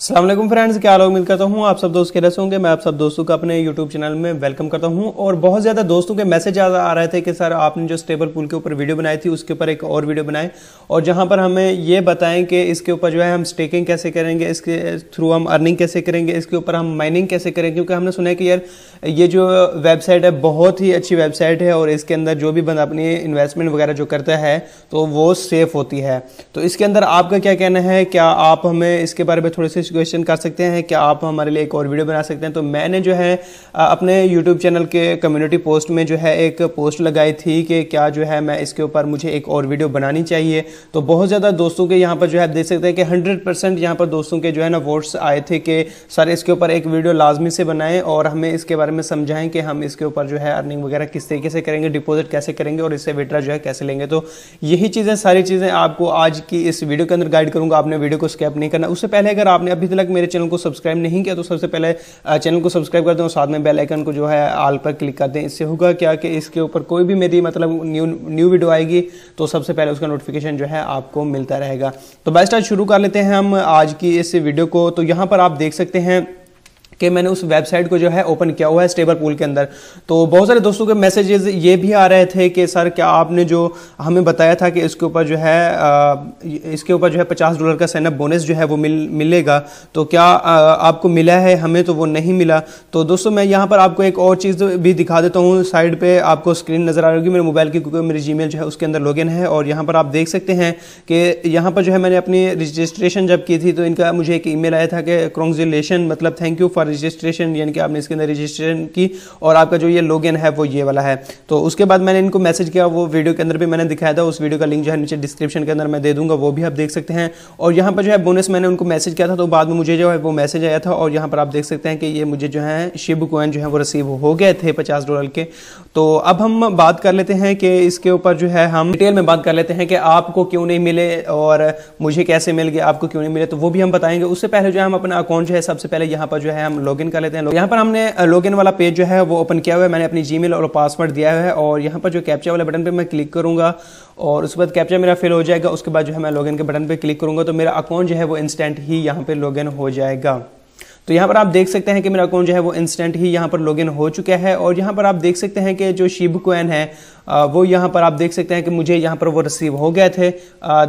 Aslam friends क्या लोग उम्मीद करता हूँ आप सब दोस्त के रस होंगे मैं आप सब दोस्तों का अपने YouTube चैनल में वेलकम करता हूँ और बहुत ज़्यादा दोस्तों के मैसेज आ रहे थे कि सर आपने जो स्टेबल पुल के ऊपर वीडियो बनाई थी उसके ऊपर एक और वीडियो बनाए और जहाँ पर हमें ये बताएं कि इसके ऊपर जो है हम स्टेकिंग कैसे करेंगे इसके थ्रू हम अर्निंग कैसे करेंगे इसके ऊपर हम माइनिंग कैसे करेंगे क्योंकि हमने सुना है कि यार ये जो वेबसाइट है बहुत ही अच्छी वेबसाइट है और इसके अंदर जो भी बंदा अपनी इन्वेस्टमेंट वगैरह जो करता है तो वो सेफ़ होती है तो इसके अंदर आपका क्या कहना है क्या आप हमें इसके बारे में थोड़े से क्वेश्चन कर सकते हैं कि आप हमारे लिए एक और वीडियो बना सकते हैं तो मैंने जो है अपने यूट्यूब चैनल के कम्युनिटी पोस्ट में जो है एक पोस्ट लगाई थी कि क्या जो है मैं इसके ऊपर मुझे एक और वीडियो बनानी चाहिए तो बहुत ज़्यादा दोस्तों के यहाँ पर जो है देख सकते हैं कि हंड्रेड परसेंट पर दोस्तों के जो है ना वोट्स आए थे कि सर इसके ऊपर एक वीडियो लाजमी से बनाएँ और हमें इसके बारे में समझाएं कि हम इसके ऊपर जो है अर्निंग वगैरह किस तरीके से करेंगे डिपोजिट कैसे करेंगे और इससे विड्रा जो है कैसे लेंगे तो यही चीज़ें सारी चीज़ें आपको आज की इस वीडियो के अंदर गाइड करूंगा आपने वीडियो को स्कैप नहीं करना उससे पहले अगर आपने अभी तक मेरे चैनल को सब्सक्राइब नहीं किया तो सबसे पहले चैनल को सब्सक्राइब कर दें और साथ में बेल आइकन को जो है आल पर क्लिक कर दें इससे होगा क्या कि इसके ऊपर कोई भी मेरी मतलब न्यू न्यू वीडियो आएगी तो सबसे पहले उसका नोटिफिकेशन जो है आपको मिलता रहेगा तो बेस्ट आज शुरू कर लेते हैं हम आज की इस वीडियो को तो यहाँ पर आप देख सकते हैं कि मैंने उस वेबसाइट को जो है ओपन किया हुआ है स्टेबल पूल के अंदर तो बहुत सारे दोस्तों के मैसेजेस ये भी आ रहे थे कि सर क्या आपने जो हमें बताया था कि इसके ऊपर जो है इसके ऊपर जो है पचास डॉलर का साइनअप बोनस जो है वो मिल मिलेगा तो क्या आपको मिला है हमें तो वो नहीं मिला तो दोस्तों मैं यहाँ पर आपको एक और चीज़ भी दिखा देता हूँ साइड पर आपको स्क्रीन नज़र आ रही मेरे मोबाइल की क्योंकि मेरी जी जो है उसके अंदर लॉगिन है और यहाँ पर आप देख सकते हैं कि यहाँ पर जो है मैंने अपनी रजिस्ट्रेशन जब की थी तो इनका मुझे एक ई आया था कि कॉन्ग्रेचुलेशन मतलब थैंक यू फॉर रजिस्ट्रेशन यानी कि आपने इसके अंदर रजिस्ट्रेशन की और आपका जो ये लॉगिन है वो ये वाला है तो उसके बाद मैंने इनको मैसेज किया वो वीडियो के अंदर भी मैंने दिखाया था उस वीडियो का लिंक जो है नीचे डिस्क्रिप्शन के अंदर मैं दे दूंगा वो भी आप देख सकते हैं और यहाँ पर जो है बोनस मैंने उनको मैसेज किया था तो बाद में मुझे जो है वो मैसेज आया था और यहाँ पर आप देख सकते हैं कि ये मुझे जो है शिव कोइन जो है वो रिसीव हो गए थे पचास डॉलर के तो अब हम बात कर लेते हैं कि इसके ऊपर जो है हम डिटेल में बात कर लेते हैं कि आपको क्यों नहीं मिले और मुझे कैसे मिल गए आपको क्यों नहीं मिले तो वो भी हम बताएंगे उससे पहले जो है हम अपना अकाउंट जो है सबसे पहले यहाँ पर जो है हम हम लॉगिन कर लेते हैं यहाँ पर हमने लॉगिन वाला पेज जो है वो ओपन किया हुआ है मैंने अपनी जीमेल और पासवर्ड दिया हुआ है और यहाँ पर जो कैप्चा वाले बटन पर मैं क्लिक करूँगा और उसके बाद कैप्चा मेरा फिल हो जाएगा उसके बाद जो है मैं लॉगिन के बटन पर क्लिक करूँगा तो मेरा अकाउंट जो है वो इंस्टेंट ही यहाँ पर लॉगिन हो जाएगा तो यहाँ पर आप देख सकते हैं कि मेरा अकाउंट जो है वो इंस्टेंट ही यहाँ पर लॉगिन हो चुका है और यहाँ पर आप देख सकते हैं कि जो शिब कोइन है वो यहाँ पर आप देख सकते हैं कि मुझे यहाँ पर वो रिसीव हो गए थे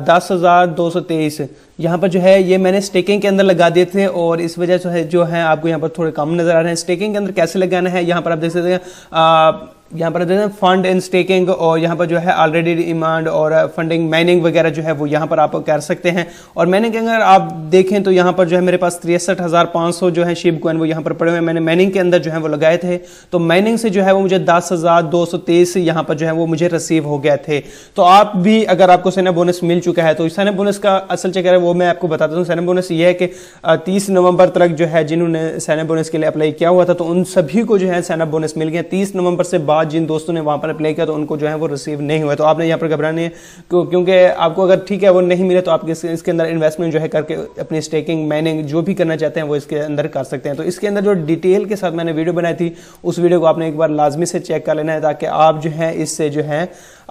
दस हज़ार दो सौ तेईस यहाँ पर जो है ये मैंने स्टेकिंग के अंदर लगा दिए थे और इस वजह से जो है आपको यहाँ पर थोड़े कम नज़र आ रहे हैं स्टेकिंग के अंदर कैसे लगाना है यहाँ पर आप देख सकते हैं यहाँ पर देखें फंड इन स्टेकिंग और यहाँ पर जो है ऑलरेडी डिमांड और फंडिंग uh, माइनिंग वगैरह जो है वो यहाँ पर आप कर सकते हैं और मैंने अगर आप देखें तो यहाँ पर जो है मेरे पास तिरसठ हज़ार पाँच सौ जो है शिप कॉइन वो यहाँ पर पड़े हुए हैं मैंने माइनिंग के अंदर जो है वो लगाए थे तो माइनिंग से जो है वो मुझे दस हज़ार दो सौ तेईस यहाँ पर जो है वो मुझे रिसीव हो गए थे तो आप भी अगर आपको सैना बोनस मिल चुका है तो सैना बोनस का असल चक्कर है वो मैं आपको बताता हूँ सैना बोनस ये है कि uh, तीस नवंबर तक जो है जिन्होंने सैना बोनस के लिए अप्लाई किया हुआ था तो उन सभी को जो है सैना बोनस मिल गया तीस नवंबर से बाद बाद जिन दोस्तों ने वहाँ पर अप्लाई किया तो उनको जो है वो रिसीव नहीं हुआ तो आपने यहाँ पर घबराने क्योंकि आपको अगर ठीक है वो नहीं मिले तो आप इसके अंदर इन्वेस्टमेंट जो है करके अपनी स्टेकिंग माइनिंग जो भी करना चाहते हैं वो इसके अंदर कर सकते हैं तो इसके अंदर जो डिटेल के साथ मैंने वीडियो बनाई थी उस वीडियो को आपने एक बार लाजमी से चेक कर लेना है ताकि आप जो है इससे जो है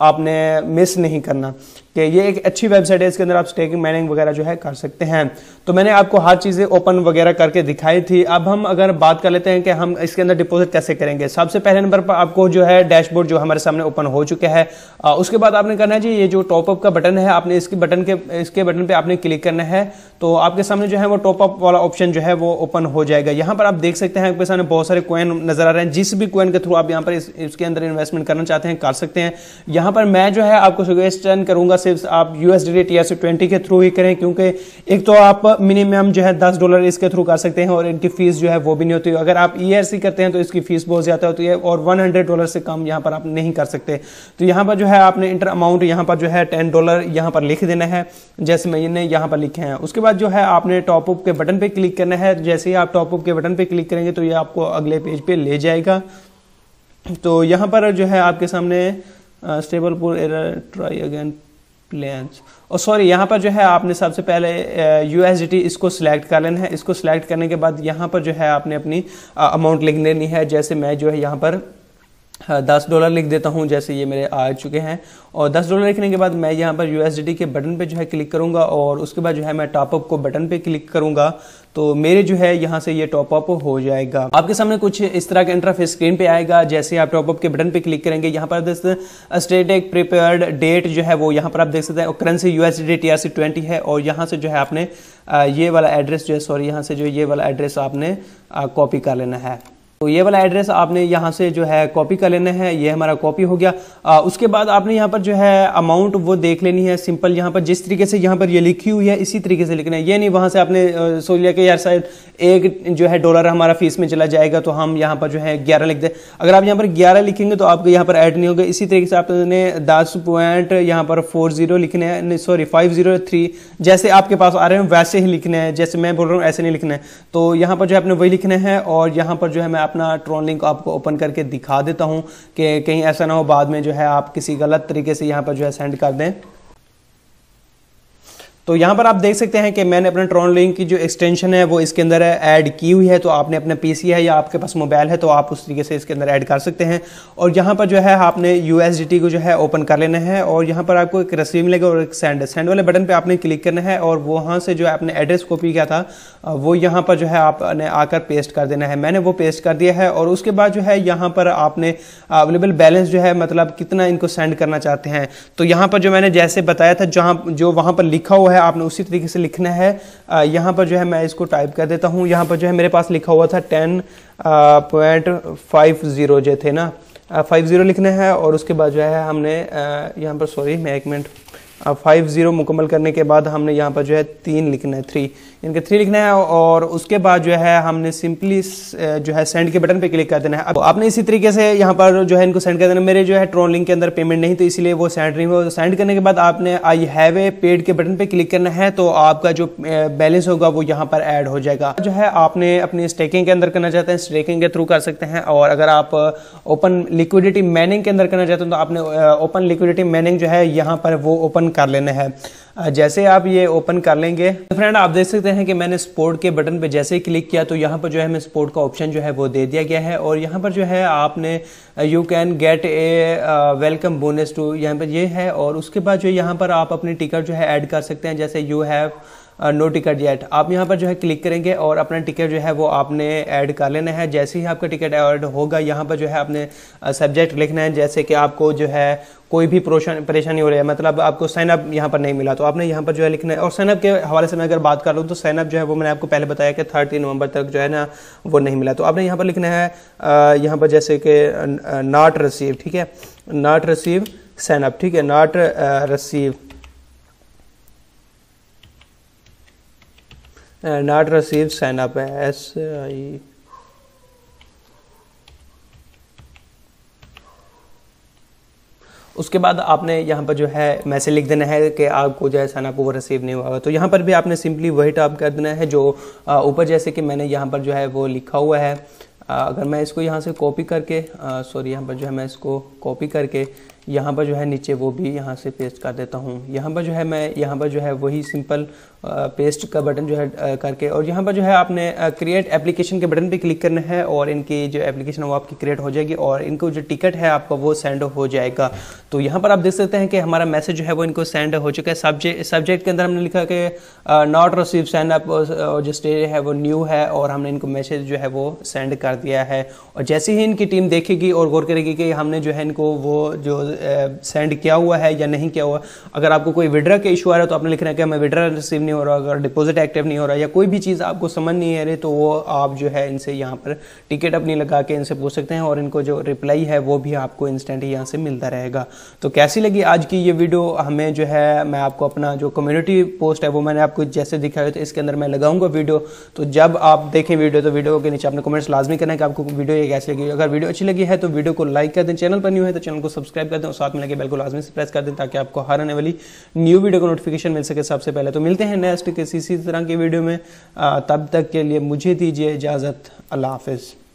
आपने मिस नहीं करना कि ये एक अच्छी वेबसाइट है इसके अंदर आप स्टेकिंग माइनिंग वगैरह जो है कर सकते हैं तो मैंने आपको हर चीज़ें ओपन वगैरह करके दिखाई थी अब हम अगर बात कर लेते हैं कि हम इसके अंदर डिपॉजिट कैसे करेंगे सबसे पहले नंबर पर आपको जो है डैशबोर्ड जो हमारे सामने ओपन हो चुका है आ, उसके बाद आपने करना है जी ये जो टॉपअप का बटन है आपने इसके बटन के इसके बटन पर आपने क्लिक करना है तो आपके सामने जो है वो टॉपअप वाला ऑप्शन जो है वो ओपन हो जाएगा यहाँ पर आप देख सकते हैं आपके सामने बहुत सारे कोइन नजर आ रहे हैं जिस भी कोइन के थ्रू आप यहाँ पर इसके अंदर इन्वेस्टमेंट करना चाहते हैं कर सकते हैं यहाँ यहाँ पर मैं जो है आपको सुगेस्टन करूंगा सिर्फ आप यूएसडी टी एस ट्वेंटी के थ्रू ही करें क्योंकि एक तो आप मिनिमम जो है दस डॉलर इसके थ्रू कर सकते हैं और इनकी फीस जो है वो भी नहीं होती अगर आप ई e करते हैं तो इसकी फीस बहुत ज़्यादा होती है और वन हंड्रेड डॉलर से कम यहाँ पर आप नहीं कर सकते तो यहाँ पर जो है आपने इंटर अमाउंट यहाँ पर जो है टेन डॉलर यहाँ पर लिख देना है जैसे मैंने यहाँ पर लिखे हैं उसके बाद जो है आपने टॉपअप के बटन पर क्लिक करना है जैसे ही आप टॉपअप के बटन पर क्लिक करेंगे तो ये आपको अगले पेज पर पे ले जाएगा तो यहाँ पर जो है आपके सामने स्टेबल पुर एरर ट्राई अगेन प्लेन्स और सॉरी यहाँ पर जो है आपने सबसे पहले यू uh, इसको सिलेक्ट कर लेना है इसको सिलेक्ट करने के बाद यहाँ पर जो है आपने अपनी अमाउंट uh, लिख लेनी है जैसे मैं जो है यहाँ पर हाँ, दस डॉलर लिख देता हूँ जैसे ये मेरे आ चुके हैं और दस डॉलर लिखने के बाद मैं यहाँ पर यू के बटन पे जो है क्लिक करूंगा और उसके बाद जो है मैं टॉपअप को बटन पे क्लिक करूंगा तो मेरे जो है यहाँ से ये टॉपअप हो जाएगा आपके सामने कुछ इस तरह का इंटरफेस स्क्रीन पे आएगा जैसे आप टॉपअप के बटन पे क्लिक करेंगे यहाँ पर स्टेट एक प्रिपेयर्ड डेट जो है वो यहाँ पर आप देख सकते हैं currency U S D T twenty है और यहाँ से जो है आपने ये वाला एड्रेस जो है सॉरी यहाँ से जो ये वाला एड्रेस आपने कॉपी कर लेना है तो ये वाला एड्रेस आपने यहाँ से जो है कॉपी कर लेना है ये हमारा कॉपी हो गया आ, उसके बाद आपने यहाँ पर जो है अमाउंट वो देख लेनी है सिंपल यहाँ पर जिस तरीके से यहाँ पर ये लिखी हुई है इसी तरीके से लिखना है ये नहीं वहाँ से आपने सोच लिया कि यार शायद एक जो है डॉलर हमारा फीस में चला जाएगा तो हम यहाँ पर जो है ग्यारह लिख दें अगर आप यहाँ पर ग्यारह लिखेंगे तो आपको यहाँ पर ऐड नहीं होगा इसी तरीके से आपने दस पॉइंट यहाँ पर फोर जीरो लिखने हैं सॉरी फाइव जीरो थ्री जैसे आपके पास आ रहे हैं वैसे ही लिखने हैं जैसे मैं बोल रहा हूँ ऐसे नहीं लिखना है तो यहाँ पर जो है आपने वही लिखना है और यहाँ पर जो है मैं अपना ट्रोन लिंक आपको ओपन करके दिखा देता हूँ कि कहीं ऐसा ना हो बाद में जो है आप किसी गलत तरीके से यहाँ पर जो है सेंड कर दें तो यहाँ पर आप देख सकते हैं कि मैंने अपने ट्रॉन लिंक की जो एक्सटेंशन है वो इसके अंदर ऐड की हुई है तो आपने अपना पीसी है या आपके पास मोबाइल है तो आप उस तरीके से इसके अंदर ऐड कर सकते हैं और यहाँ पर जो है आपने यू को जो है ओपन कर लेना है और यहाँ पर आपको एक रसीव मिलेगा और एक सेंड सेंड वाले बटन पर आपने क्लिक करना है और वहाँ से जो है आपने एड्रेस कॉपी किया था वो यहाँ पर जो है आपने आकर पेस्ट कर देना है मैंने वो पेस्ट कर दिया है और उसके बाद जो है यहाँ पर आपने अवेलेबल बैलेंस जो है मतलब कितना इनको सेंड करना चाहते हैं तो यहाँ पर जो मैंने जैसे बताया था जहाँ जो वहाँ पर लिखा हुआ है है आपने उसी तरीके से लिखना है यहाँ पर जो है मैं इसको टाइप कर देता हूँ यहाँ पर जो है मेरे पास लिखा हुआ था टेन पॉइंट फाइव ज़ीरो जो थे ना फाइव ज़ीरो लिखना है और उसके बाद जो है हमने यहाँ पर सॉरी मैं एक मिनट अब फाइव ज़ीरो मुकम्मल करने के बाद हमने यहाँ पर जो है तीन लिखना है थ्री यानी कि थ्री लिखना है और उसके बाद जो है हमने सिंपली जो है सेंड के बटन पे क्लिक कर देना है अब आपने इसी तरीके से यहाँ पर जो है इनको सेंड कर देना मेरे जो है ट्रोन लिंक के अंदर पेमेंट नहीं तो इसलिए वो सेंड नहीं हुआ सेंड करने के बाद आपने आई हैव ए पेड के बटन पर क्लिक करना है तो आपका जो बैलेंस होगा वो यहाँ पर एड हो जाएगा जो है आपने अपनी स्टेकिंग के अंदर करना चाहते हैं स्टेकिंग के थ्रू कर सकते हैं और अगर आप ओपन लिक्विडिटी मैनिंग के अंदर करना चाहते हैं तो आपने ओपन लिक्विडिटी मैनिंग जो है यहाँ पर वो ओपन ओपन कर लेना है जैसे आप ये ओपन कर लेंगे तो फ्रेंड आप देख सकते हैं कि मैंने स्पोर्ट के बटन पे जैसे ही क्लिक किया तो यहाँ पर जो है मैं स्पोर्ट का ऑप्शन जो है वो दे दिया गया है और यहाँ पर जो है आपने you can get a welcome bonus too यहाँ पर ये यह है और उसके बाद जो यहाँ पर आप अपनी टिकट जो है ऐड कर सकते हैं जैसे you have no ticket yet आप यहाँ पर जो है क्लिक करेंगे और अपना टिकट जो है वो आपने ऐड कर लेना है जैसे ही आपका टिकट ऐड होगा यहाँ पर जो है आपने सब्जेक्ट लिखना है जैसे कि आपको जो है कोई भी परेशानी हो रही है मतलब आपको साइन अप यहाँ पर नहीं मिला तो आपने यहाँ पर जो है लिखना है और साइन अप के हवाले से मैं अगर बात कर रहा हूँ तो साइन अप जो है वो मैंने आपको पहले बताया कि थर्टी नवंबर तक जो है ना वो नहीं मिला तो आपने यहाँ पर लिखना है यहाँ पर जैसे कि नॉट रिसीव ठीक है नॉट रिसीव साइन अप ठीक है not receive Uh, not received sign up as uh, I उसके बाद आपने यहाँ पर जो है मैसेज लिख देना है कि आपको जो है साइन अप वो रिसीव नहीं हुआ तो यहाँ पर भी आपने सिंपली वही टाइप कर देना है जो uh, ऊपर जैसे कि मैंने यहाँ पर जो है वो लिखा हुआ है अगर मैं इसको यहाँ से कॉपी करके सॉरी यहाँ पर जो है मैं इसको कॉपी करके यहाँ पर जो है नीचे वो भी यहाँ से पेस्ट कर देता हूँ यहाँ पर जो है मैं यहाँ पर जो है वही सिंपल पेस्ट का बटन जो है करके और यहाँ पर जो है आपने क्रिएट एप्लीकेशन के बटन पे क्लिक करना है और इनकी जो एप्लीकेशन है वो आपकी क्रिएट हो जाएगी और इनको जो टिकट है आपका वो सेंड हो जाएगा तो यहाँ पर आप देख सकते हैं कि हमारा मैसेज जो है वो इनको सेंड हो चुका है सब्जेक्ट सब्जेक्ट के अंदर हमने लिखा कि नॉट रिसीव सेंड अप जो स्टेज है वो न्यू है और हमने इनको मैसेज जो है वो सेंड कर दिया है और जैसे ही इनकी टीम देखेगी और गौर करेगी कि हमने जो है इनको वो जो सेंड किया हुआ है या नहीं किया हुआ अगर आपको कोई विड्रा का इशू आ रहा है तो आपने लिखना है कि हमें विड्रा रिसीव नहीं हो रहा अगर डिपॉजिट एक्टिव नहीं हो रहा या कोई भी चीज़ आपको समझ नहीं आ रही तो वो आप जो है इनसे यहाँ पर टिकट अपनी लगा के इनसे पूछ सकते हैं और इनको जो रिप्लाई है वो भी आपको इंस्टेंट यहाँ से मिलता रहेगा तो कैसी लगी आज की ये वीडियो हमें जो है मैं आपको अपना जो कम्युनिटी पोस्ट है वो मैंने आपको जैसे दिखाया तो इसके अंदर मैं लगाऊंगा वीडियो तो जब आप देखें वीडियो तो वीडियो के नीचे आपने कमेंट्स लाजमी करना है कि आपको वीडियो ये कैसी लगी अगर वीडियो अच्छी लगी है तो वीडियो को लाइक कर दें चैनल पर न्यू है तो चैनल को सब्सक्राइब कर दें दें और साथ में लगे बेल को लाजमी से प्रेस कर दें ताकि आपको हर आने वाली न्यू वीडियो का नोटिफिकेशन मिल सके सबसे पहले तो मिलते हैं नेक्स्ट किसी तरह की वीडियो में तब तक के लिए मुझे दीजिए इजाज़त अल्लाह हाफिज़